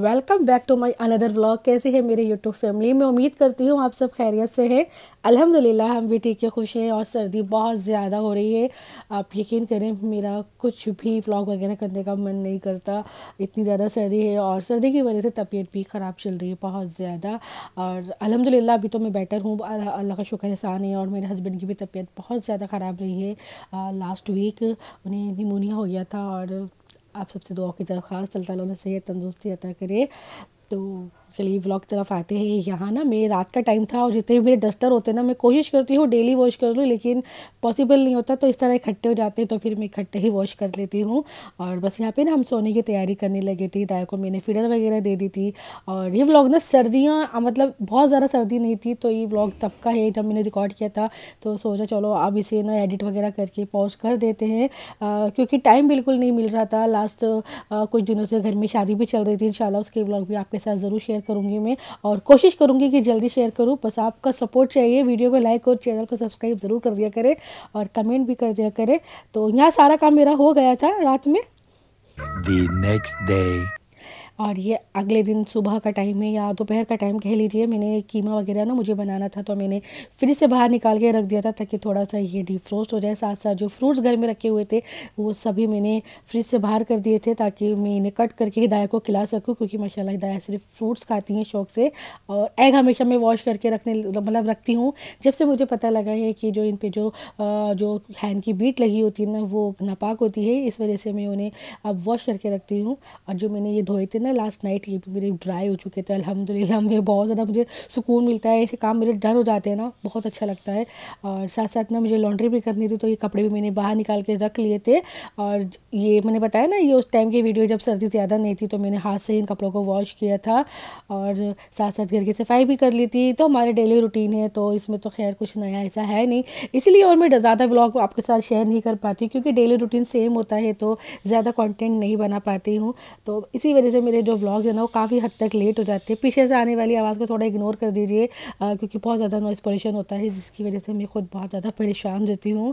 Welcome back to my another vlog कैसे है मेरे यूट्यूब फैमिली मैं उम्मीद करती हूँ आप सब खैरियत से हैं अल्हम्दुलिल्लाह हम भी ठीक है खुश हैं और सर्दी बहुत ज़्यादा हो रही है आप यकीन करें मेरा कुछ भी व्लॉग वगैरह करने का मन नहीं करता इतनी ज़्यादा सर्दी है और सर्दी की वजह से तबीयत भी ख़राब चल रही है बहुत ज़्यादा और अलहमदिल्ला अभी तो मैं बेटर हूँ अल्लाह का शुक्र एहसान है और मेरे हस्बैंड की भी तबीयत बहुत ज़्यादा ख़राब रही है लास्ट वीक उन्हें निमोनिया हो गया था और आप सबसे दुआ की तरफ खास उन्हें सेहत तंदुरुस्ती अता करे तो लिए व्लॉग तरफ आते हैं यहाँ ना मैं रात का टाइम था और जितने भी मेरे डस्टर होते हैं ना मैं कोशिश करती हूँ डेली वॉश कर लूँ लेकिन पॉसिबल नहीं होता तो इस तरह इकट्ठे हो जाते हैं तो फिर मैं इकट्ठे ही वॉश कर लेती हूँ और बस यहाँ पे ना हम सोने की तैयारी करने लगे थे दाया को मैंने फीडर वगैरह दे दी थी और ये व्लॉग ना सर्दियाँ मतलब बहुत ज़्यादा सर्दी नहीं थी तो ये व्लॉग तब का है जब मैंने रिकॉर्ड किया था तो सोचा चलो अब इसे ना एडिट वगैरह करके पॉज कर देते हैं क्योंकि टाइम बिल्कुल नहीं मिल रहा था लास्ट कुछ दिनों से घर में शादी भी चल रही थी इन उसके व्लॉग भी आपके साथ ज़रूर शेयर शेयर करूँगी मैं और कोशिश करूँगी कि जल्दी शेयर करूँ बस आपका सपोर्ट चाहिए वीडियो को लाइक और चैनल को सब्सक्राइब ज़रूर कर दिया करें और कमेंट भी कर दिया करें तो यहाँ सारा काम मेरा हो गया था रात में The next day. और ये अगले दिन सुबह का टाइम है या दोपहर का टाइम कह लीजिए मैंने कीमा वगैरह ना मुझे बनाना था तो मैंने फ्रिज से बाहर निकाल के रख दिया था ताकि थोड़ा सा ये डिफ्रोस्ट हो जाए साथ साथ जो फ्रूट्स घर में रखे हुए थे वो सभी मैंने फ्रिज से बाहर कर दिए थे ताकि मैं इन्हें कट करके हिदाया को खिला सकूँ क्योंकि माशाला हिदाया सिर्फ फ्रूट्स खाती हैं शौक से और एग हमेशा मैं वॉश करके रखने मतलब रखती हूँ जब से मुझे पता लगा है कि जो इन पर जो जो हैंड की बीट लगी होती है ना वो नापाक होती है इस वजह से मैं उन्हें अब वॉश करके रखती हूँ और जो मैंने ये धोए थे ना ना लास्ट नाइट ये मेरे ड्राई हो चुके थे अलहमदिल्ला मुझे बहुत ज़्यादा मुझे सुकून मिलता है ऐसे काम मेरे डन हो जाते हैं ना बहुत अच्छा लगता है और साथ साथ ना मुझे लॉन्ड्री भी करनी थी तो ये कपड़े भी मैंने बाहर निकाल के रख लिए थे और ये मैंने बताया ना ये उस टाइम की वीडियो जब सर्दी ज़्यादा नहीं थी तो मैंने हाथ से इन कपड़ों को वॉश किया था और साथ साथ घर की सफाई भी कर ली थी तो हमारे डेली रूटीन है तो इसमें तो खैर कुछ नया ऐसा है नहीं इसीलिए और मैं ज़्यादा ब्लॉग आपके साथ शेयर नहीं कर पाती क्योंकि डेली रूटीन सेम होता है तो ज़्यादा कॉन्टेंट नहीं बना पाती हूँ तो इसी वजह से मेरे जो व्लॉग है ना वो काफ़ी हद तक लेट हो जाते हैं पीछे से आने वाली आवाज़ को थोड़ा इग्नोर कर दीजिए क्योंकि बहुत ज़्यादा नॉइस पॉल्यूशन होता है जिसकी वजह से मैं खुद बहुत ज़्यादा परेशान रहती हूँ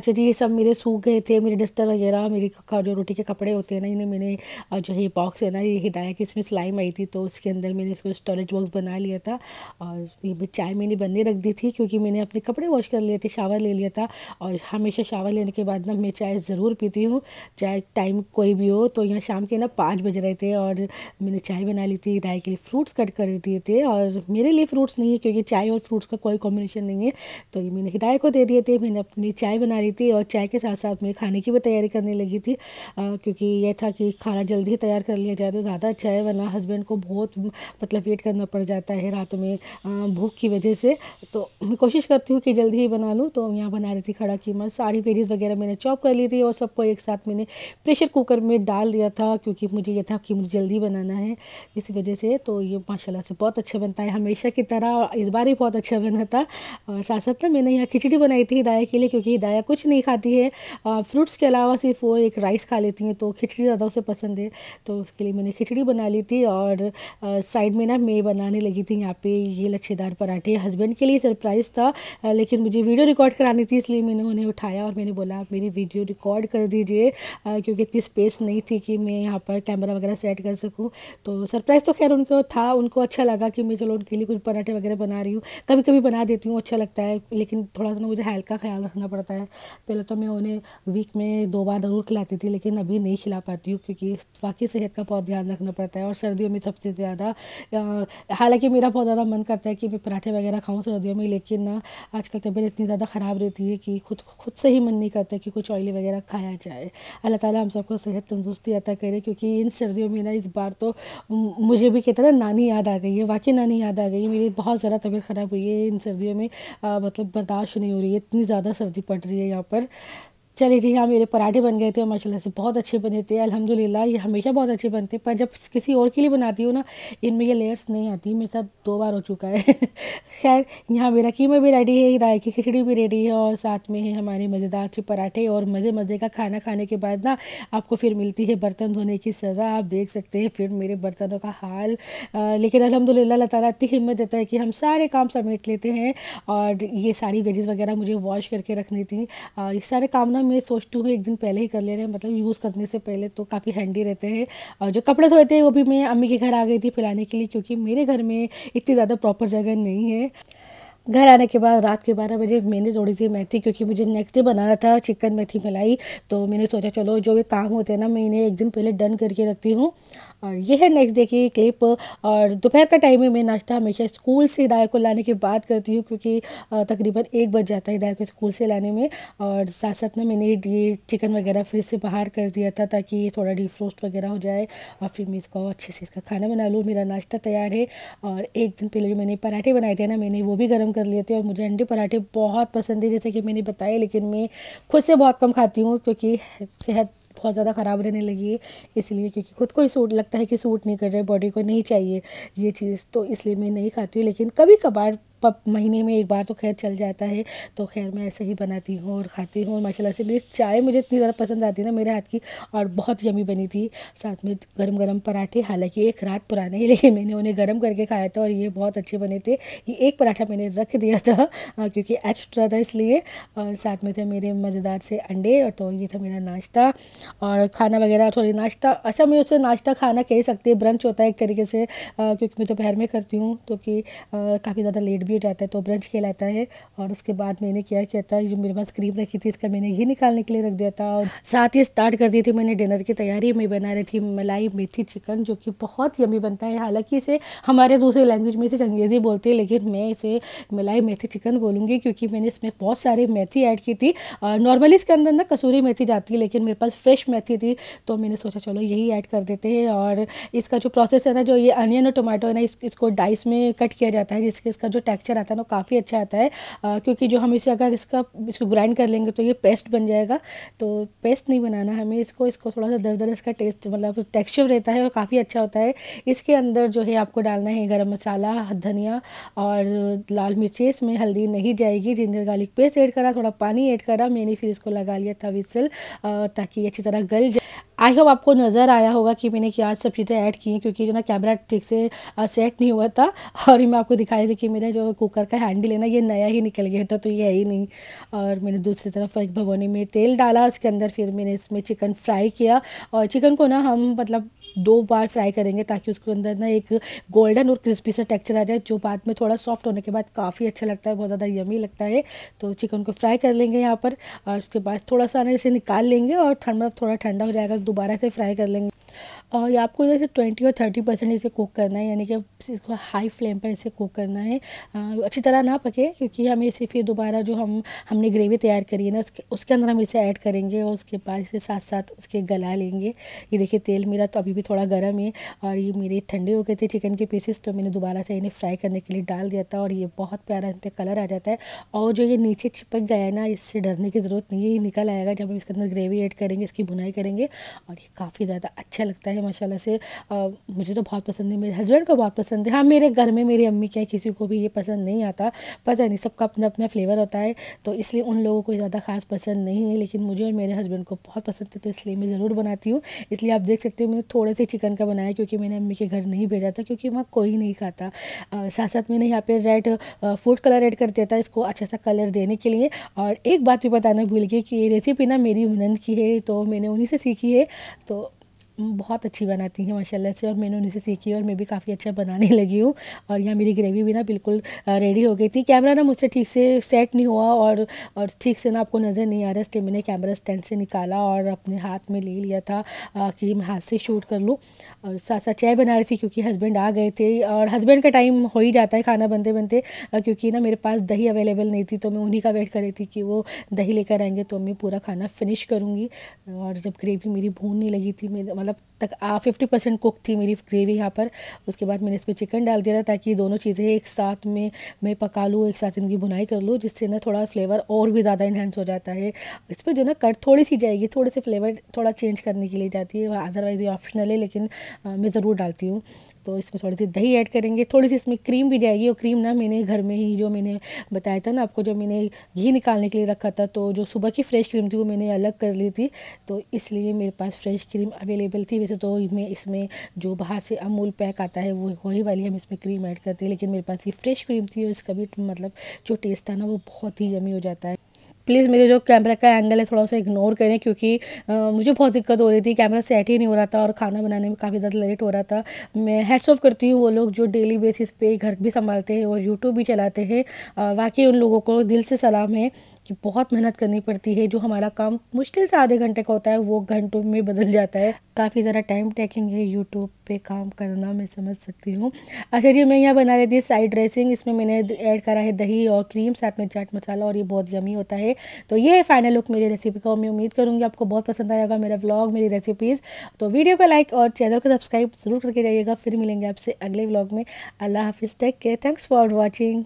अच्छा जी ये सब मेरे सूख गए थे मेरे डस्टर वगैरह मेरी जो रोटी के कपड़े होते हैं ना इन्हें मैंने जो है बॉक्स है ना ये हिदाया कि इसमें स्लाइम आई थी तो उसके अंदर मैंने इसको स्टोरेज बॉक्स बना लिया था और ये चाय मैंने बनने रख दी थी क्योंकि मैंने अपने कपड़े वॉश कर लिए थे शावर ले लिया था और हमेशा शावर लेने के बाद ना मैं चाय ज़रूर पीती हूँ चाहे टाइम कोई भी हो तो यहाँ शाम के ना पाँच बज रहे थे और और मैंने चाय बना ली थी राय के लिए फ्रूट्स कट कर दिए थे और मेरे लिए फ्रूट्स नहीं है क्योंकि चाय और फ्रूट्स का कोई कॉम्बिनेशन नहीं है तो ये मैंने हिदाय को दे दिए थे मैंने अपनी चाय बना ली थी और चाय के साथ साथ मैं खाने की भी तैयारी करने लगी थी क्योंकि यह था कि खाना जल्दी ही तैयार कर लिया जाए तो ज़्यादा अच्छा है वरना हस्बैंड को बहुत मतलब वेट करना पड़ जाता है रात में भूख की वजह से तो मैं कोशिश करती हूँ कि जल्दी ही बना लूँ तो यहाँ बना रही थी खड़ा कीमत सारी पेरीज वगैरह मैंने चॉप कर ली थी और सबको एक साथ मैंने प्रेशर कुकर में डाल दिया था क्योंकि मुझे यह था कि मुझे जल्दी बनाना है इसी वजह से तो ये माशाल्लाह से बहुत अच्छा बनता है हमेशा की तरह और इस बार भी बहुत अच्छा बना था और साथ साथ ना मैंने यहाँ खिचड़ी बनाई थी हिदाया के लिए क्योंकि हिदाया कुछ नहीं खाती है फ्रूट्स के अलावा सिर्फ वो एक राइस खा लेती हैं तो खिचड़ी ज़्यादा उसे पसंद है तो उसके लिए मैंने खिचड़ी बना ली थी और साइड में ना मैं बनाने लगी थी यहाँ पर ये लच्छेदार पराठे हस्बैंड के लिए सरप्राइज़ था लेकिन मुझे वीडियो रिकॉर्ड करानी थी इसलिए मैंने उन्हें उठाया और मैंने बोला मेरी वीडियो रिकॉर्ड कर दीजिए क्योंकि इतनी स्पेस नहीं थी कि मैं यहाँ पर कैमरा वगैरह सेट कर सकूँ तो सरप्राइज़ तो खैर उनको था उनको अच्छा लगा कि मैं चलो उनके लिए कुछ पराठे वगैरह बना रही हूँ कभी कभी बना देती हूँ अच्छा लगता है लेकिन थोड़ा सा ना मुझे हेल्थ का ख्याल रखना पड़ता है पहले तो मैं उन्हें वीक में दो बार ज़रूर खिलाती थी लेकिन अभी नहीं खिला पाती हूँ क्योंकि बाकी सेहत का बहुत ध्यान रखना पड़ता है और सर्दियों में सबसे ज़्यादा हालांकि मेरा बहुत ज़्यादा मन करता है कि मैं पराठे वगैरह खाऊँ सर्दियों में लेकिन ना आजकल तबीयत तो इतनी ज़्यादा ख़राब रहती है कि खुद खुद से ही मन नहीं करता कि कुछ ऑयली वगैरह खाया जाए अल्लाह ताला हम सबको सेहत तंदुरुस्ती अता करे क्योंकि इन सर्दियों में ना इस बार तो मुझे भी कहते ना नानी याद आ गई है वाकई नानी याद आ गई है मेरी बहुत ज़्यादा तबीयत ख़राब हुई है इन सर्दियों में आ, मतलब बर्दाश्त नहीं हो रही है इतनी ज़्यादा सर्दी पड़ रही है यहाँ पर चले जी हाँ मेरे पराठे बन गए थे और माशाल्लाह से बहुत अच्छे बने थे अल्हम्दुलिल्लाह ये हमेशा बहुत अच्छे बनते हैं पर जब किसी और के लिए बनाती हूँ ना इनमें ये लेयर्स नहीं आती मेरे साथ दो बार हो चुका है खैर यहाँ मेरा कीमा भी रेडी है राय की खिचड़ी भी रेडी है और साथ में है हमारे मज़ेदार से पराठे और मज़े मज़े का खाना खाने के बाद ना आपको फिर मिलती है बर्तन धोने की सज़ा आप देख सकते हैं फिर मेरे बर्तनों का हाल लेकिन अलहमदिल्ला अल्लाह इतनी हिम्मत देता है कि हम सारे काम समेट लेते हैं और ये सारी वेजेज़ वगैरह मुझे वॉश करके रखनी थी ये सारे काम ना मैं सोचती हूँ एक दिन पहले ही कर ले रहे हैं मतलब यूज़ करने से पहले तो काफ़ी हैंडी रहते हैं और जो कपड़े धोए थे वो भी मैं अम्मी के घर आ गई थी फैलाने के लिए क्योंकि मेरे घर में इतनी ज़्यादा प्रॉपर जगह नहीं है घर आने के बाद रात के बारह बजे मैंने जोड़ी थी मेथी क्योंकि मुझे नेक्स्ट डे बनाना था चिकन मेथी मिलाई तो मैंने सोचा चलो जो भी काम होते हैं ना मैं इन्हें एक दिन पहले डन करके रखती हूँ और ये है नेक्स्ट डे की क्लिप और दोपहर का टाइम है मैं नाश्ता हमेशा स्कूल से हिदायत को लाने की बात करती हूँ क्योंकि तकरीबन एक बज जाता है हिदायत को स्कूल से लाने में और साथ साथ ना मैंने ये चिकन वगैरह फिर से बाहर कर दिया था ताकि ये थोड़ा डीप रोस्ट वगैरह हो जाए और फिर मैं इसको अच्छे से इसका खाना बना लूँ मेरा नाश्ता तैयार है और एक दिन पहले जो मैंने पराठे बनाए थे ना मैंने वो भी गर्म कर लिए थे और मुझे अंडे पराठे बहुत पसंद है जैसे कि मैंने बताया लेकिन मैं खुद से बहुत कम खाती हूँ क्योंकि सेहत बहुत ज़्यादा ख़राब रहने लगी है इसलिए क्योंकि खुद को ही सूट लगता लगता है कि सूट नहीं कर रहा है बॉडी को नहीं चाहिए ये चीज़ तो इसलिए मैं नहीं खाती हूँ लेकिन कभी कभार महीने में एक बार तो खैर चल जाता है तो खैर मैं ऐसे ही बनाती हूँ और खाती हूँ और माशाल्लाह से मेरी चाय मुझे इतनी ज़्यादा पसंद आती है ना मेरे हाथ की और बहुत यमी बनी थी साथ में गर्म गर्म पराठे हालांकि एक रात पुराने ही लेकिन मैंने उन्हें गर्म करके खाया था और ये बहुत अच्छे बने थे ये एक पराठा मैंने रख दिया था क्योंकि एक्स्ट्रा था इसलिए और साथ में थे मेरे मज़ेदार से अंडे और तो ये था मेरा नाश्ता और खाना वगैरह थोड़ी नाश्ता अच्छा मैं उसे नाश्ता खाना कह सकती है ब्रंच होता है एक तरीके से क्योंकि मैं दोपहर में करती हूँ तो कि काफ़ी ज़्यादा लेट भी पीरियड जाता है तो ब्रंच कहलाता है और उसके बाद मैंने क्या किया था जो मेरे पास क्रीम रखी थी इसका मैंने ये निकालने के लिए रख दिया था और साथ ही स्टार्ट कर दी थी मैंने डिनर की तैयारी में बना रही थी मलाई मेथी चिकन जो कि बहुत यमी बनता है हालांकि इसे हमारे दूसरे लैंग्वेज में इसे अंग्रेजी बोलते हैं लेकिन मैं इसे मलाई मेथी चिकन बोलूँगी क्योंकि मैंने इसमें बहुत सारे मेथी ऐड की थी नॉर्मली इसके अंदर ना कसूरी मेथी जाती है लेकिन मेरे पास फ्रेश मेथी थी तो मैंने सोचा चलो यही ऐड कर देते हैं और इसका जो प्रोसेस है ना जो ये अनियन और टोमेटो है ना इस, इसको डाइस में कट किया जाता है जिसके इसका जो टेक्स टेक्सचर आता है ना तो काफ़ी अच्छा आता है आ, क्योंकि जो हम इसे अगर इसका इसको ग्राइंड कर लेंगे तो ये पेस्ट बन जाएगा तो पेस्ट नहीं बनाना हमें इसको इसको थोड़ा सा दर दर इसका टेस्ट मतलब टेक्स्चर रहता है और काफ़ी अच्छा होता है इसके अंदर जो है आपको डालना है गर्म मसाला धनिया और लाल मिर्ची इसमें हल्दी नहीं जाएगी जिंजर गार्लिक पेस्ट ऐड करा थोड़ा पानी ऐड करा मैंने फिर इसको लगा लिया था विसल ताकि अच्छी तरह गल जाए आई होप आपको नज़र आया होगा कि मैंने क्या सब चीज़ें ऐड की हैं क्योंकि जो ना कैमरा ठीक से सेट नहीं हुआ था और मैं आपको दिखाई थी कि मेरा जो कुकर का हैंडल है ना ये नया ही निकल गया था तो ये है ही नहीं और मैंने दूसरी तरफ एक भगोने में तेल डाला उसके अंदर फिर मैंने इसमें चिकन फ्राई किया और चिकन को ना हम मतलब दो बार फ्राई करेंगे ताकि उसके अंदर ना एक गोल्डन और क्रिस्पी सा टेक्चर आ जाए जो बाद में थोड़ा सॉफ्ट होने के बाद काफ़ी अच्छा लगता है बहुत ज़्यादा यमी लगता है तो चिकन को फ्राई कर लेंगे यहाँ पर और उसके बाद थोड़ा सा ना इसे निकाल लेंगे और ठंडा थोड़ा ठंडा हो जाएगा दोबारा से फ्राई कर लेंगे और आपको जैसे ट्वेंटी और थर्टी परसेंट इसे कुक करना है यानी कि इसको हाई फ्लेम पर इसे कुक करना है अच्छी तरह ना पके क्योंकि हमें इसे फिर दोबारा जो हम हमने ग्रेवी तैयार करी है ना उसके उसके अंदर हम इसे ऐड करेंगे और उसके बाद इसे साथ साथ उसके गला लेंगे ये देखिए तेल मेरा तो अभी भी थोड़ा गर्म है और ये मेरे ठंडे हो गए थे चिकन के पीसेस तो मैंने दोबारा से इन्हें फ्राई करने के लिए डाल दिया था और ये बहुत प्यारा इन पर कलर आ जाता है और जो ये नीचे चिपक गया है ना इससे डरने की ज़रूरत नहीं है ये निकल आएगा जब हम इसके अंदर ग्रेवी ऐड करेंगे इसकी बुनाई करेंगे और ये काफ़ी ज़्यादा अच्छा लगता है है माशाल्लाह से आ, मुझे तो बहुत पसंद है मेरे हस्बैंड को बहुत पसंद है हाँ मेरे घर में मेरी अम्मी क्या किसी को भी ये पसंद नहीं आता पता नहीं सबका अपना अपना फ्लेवर होता है तो इसलिए उन लोगों को ज़्यादा खास पसंद नहीं है लेकिन मुझे और मेरे हस्बैंड को बहुत पसंद है तो इसलिए मैं ज़रूर बनाती हूँ इसलिए आप देख सकते हो मैंने थोड़े से चिकन का बनाया क्योंकि मैंने अम्मी के घर नहीं भेजा था क्योंकि वहाँ कोई नहीं खाता साथ साथ मैंने यहाँ पर रेड फूड कलर एड कर दिया था इसको अच्छा सा कलर देने के लिए और एक बात भी बताना भूल गई कि ये रेसिपी ना मेरी नंद की है तो मैंने उन्हीं से सीखी है तो बहुत अच्छी बनाती हैं माशाल्लाह से और मैंने उनसे सीखी और मैं भी काफ़ी अच्छा बनाने लगी हूँ और यहाँ मेरी ग्रेवी भी ना बिल्कुल रेडी हो गई थी कैमरा ना मुझसे ठीक से सेट नहीं हुआ और और ठीक से ना आपको नज़र नहीं आ रहा इसलिए मैंने कैमरा स्टैंड से निकाला और अपने हाथ में ले लिया था कि मैं हाथ से शूट कर लूँ और साथ साथ चाय बना रही थी क्योंकि हस्बैंड आ गए थे और हस्बैंड का टाइम हो ही जाता है खाना बनते बनते क्योंकि ना मेरे पास दही अवेलेबल नहीं थी तो मैं उन्हीं का वेट कर रही थी कि वो दही लेकर आएंगे तो मैं पूरा खाना फिनिश करूँगी और जब ग्रेवी मेरी भूनने लगी थी मेरे मतलब तक आ फिफ्टी परसेंट कुक थी मेरी ग्रेवी यहाँ पर उसके बाद मैंने इसमें चिकन डाल दिया था ताकि दोनों चीज़ें एक साथ में मैं पका लूँ एक साथ इनकी बुनाई कर लूँ जिससे ना थोड़ा फ्लेवर और भी ज़्यादा इन्हेंस हो जाता है इस पर जो ना कट थोड़ी सी जाएगी थोड़े से फ्लेवर थोड़ा चेंज करने के लिए जाती है अदरवाइज़ ये ऑप्शनल है लेकिन आ, मैं ज़रूर डालती हूँ तो इसमें थोड़ी सी दही ऐड करेंगे थोड़ी सी इसमें क्रीम भी जाएगी और क्रीम ना मैंने घर में ही जो मैंने बताया था ना आपको जो मैंने घी निकालने के लिए रखा था तो जो सुबह की फ्रेश क्रीम थी वो मैंने अलग कर ली थी तो इसलिए मेरे पास फ्रेश क्रीम अवेलेबल थी वैसे तो मैं इसमें जो बाहर से अमूल पैक आता है वो वही वाली हम इसमें क्रीम ऐड करते हैं लेकिन मेरे पास ये फ्रेश क्रीम थी और इसका भी मतलब जो टेस्ट था ना वो बहुत ही यमी हो जाता है प्लीज़ मेरे जो कैमरा का एंगल है थोड़ा सा इग्नोर करें क्योंकि मुझे बहुत दिक्कत हो रही थी कैमरा सेट ही नहीं हो रहा था और खाना बनाने में काफ़ी ज़्यादा लेट हो रहा था मैं हेड्स ऑफ करती हूँ वो लोग जो डेली बेसिस पे घर भी संभालते हैं और यूट्यूब भी चलाते हैं वाकई उन लोगों को दिल से सलाम है कि बहुत मेहनत करनी पड़ती है जो हमारा काम मुश्किल से आधे घंटे का होता है वो घंटों में बदल जाता है काफ़ी ज़रा टाइम टेकिंग है यूट्यूब पे काम करना मैं समझ सकती हूँ अच्छा जी मैं यहाँ बना रही थी साइड ड्रेसिंग इसमें मैंने ऐड करा है दही और क्रीम साथ में चाट मसाला और ये बहुत यमी होता है तो ये है फाइनल लुक मेरी रेसिपी का और मैं उम्मीद करूँगी आपको बहुत पसंद आएगा मेरा व्लॉग मेरी रेसिपीज़ तो वीडियो को लाइक और चैनल को सब्सक्राइब ज़रूर करके जाइएगा फिर मिलेंगे आपसे अगले व्लॉग में अल्लाह हाफिज़ take care thanks for watching